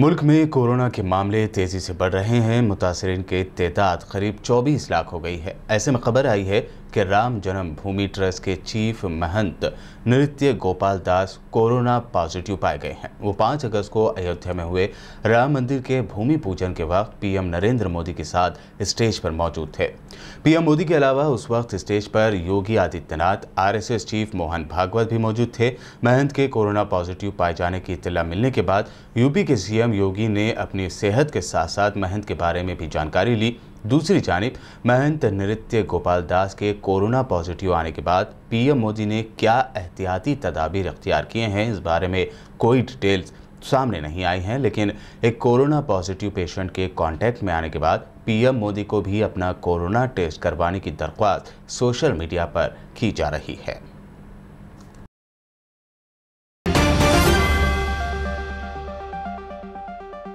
मुल्क में कोरोना के मामले तेज़ी से बढ़ रहे हैं मुतासरन की तदाद करीब 24 लाख हो गई है ऐसे में खबर आई है कि राम जन्मभूमि ट्रस्ट के चीफ महंत नृत्य गोपाल दास कोरोना पॉजिटिव पाए गए हैं वो 5 अगस्त को अयोध्या में हुए राम मंदिर के भूमि पूजन के वक्त पीएम नरेंद्र मोदी के साथ स्टेज पर मौजूद थे पीएम मोदी के अलावा उस वक्त स्टेज पर योगी आदित्यनाथ आर चीफ मोहन भागवत भी मौजूद थे महंत के कोरोना पॉजिटिव पाए जाने की इतला मिलने के बाद यूपी के सी सीएम योगी ने अपनी सेहत के साथ साथ महंत के बारे में भी जानकारी ली दूसरी जानब महंत नृत्य गोपाल दास के कोरोना पॉजिटिव आने के बाद पीएम मोदी ने क्या एहतियाती तदाबीर अख्तियार किए हैं इस बारे में कोई डिटेल्स सामने नहीं आई हैं लेकिन एक कोरोना पॉजिटिव पेशेंट के कांटेक्ट में आने के बाद पीएम मोदी को भी अपना कोरोना टेस्ट करवाने की दरख्वास्त सोशल मीडिया पर की जा रही है